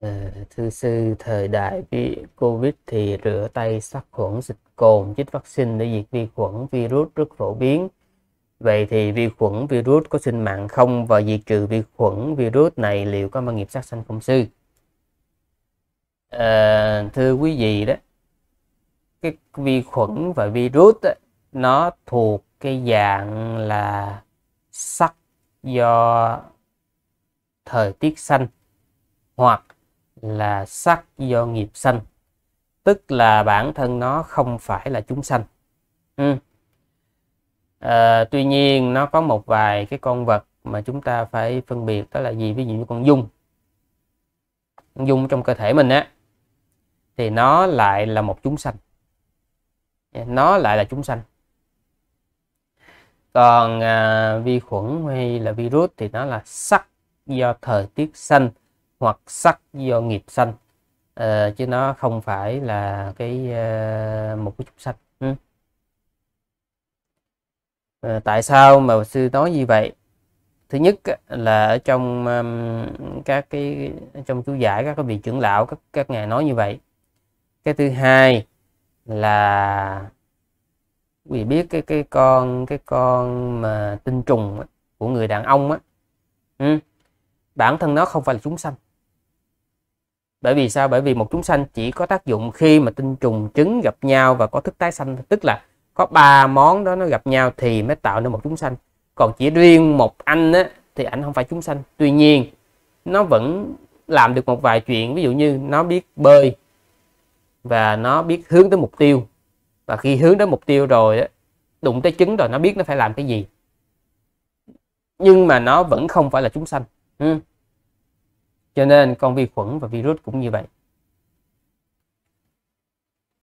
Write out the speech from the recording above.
Ờ, thư sư, thời đại Covid thì rửa tay sát khuẩn xịt cồn chích vaccine để diệt vi khuẩn virus rất phổ biến. Vậy thì vi khuẩn virus có sinh mạng không và diệt trừ vi khuẩn virus này liệu có mang nghiệp sát sanh không sư? À, thưa quý vị đó, cái vi khuẩn và virus đó, nó thuộc cái dạng là sắc do thời tiết xanh hoặc là sắc do nghiệp sanh tức là bản thân nó không phải là chúng sanh ừ. à, tuy nhiên nó có một vài cái con vật mà chúng ta phải phân biệt đó là gì ví dụ như con dung con dung trong cơ thể mình á thì nó lại là một chúng sanh dạ, nó lại là chúng sanh còn à, vi khuẩn hay là virus thì nó là sắc do thời tiết sanh hoặc sắc do nghiệp sanh à, chứ nó không phải là cái à, một cái chúng sanh à, tại sao mà sư nói như vậy thứ nhất là ở trong um, các cái trong chú giải các cái vị trưởng lão các các ngài nói như vậy cái thứ hai là vì biết cái cái con cái con mà tinh trùng của người đàn ông á ừ, bản thân nó không phải là chúng sanh bởi vì sao bởi vì một chúng sanh chỉ có tác dụng khi mà tinh trùng trứng gặp nhau và có thức tái sanh tức là có ba món đó nó gặp nhau thì mới tạo nên một chúng sanh còn chỉ riêng một anh á, thì ảnh không phải chúng sanh tuy nhiên nó vẫn làm được một vài chuyện ví dụ như nó biết bơi và nó biết hướng tới mục tiêu và khi hướng đến mục tiêu rồi á, đụng tới trứng rồi nó biết nó phải làm cái gì nhưng mà nó vẫn không phải là chúng sanh cho nên con vi khuẩn và virus cũng như vậy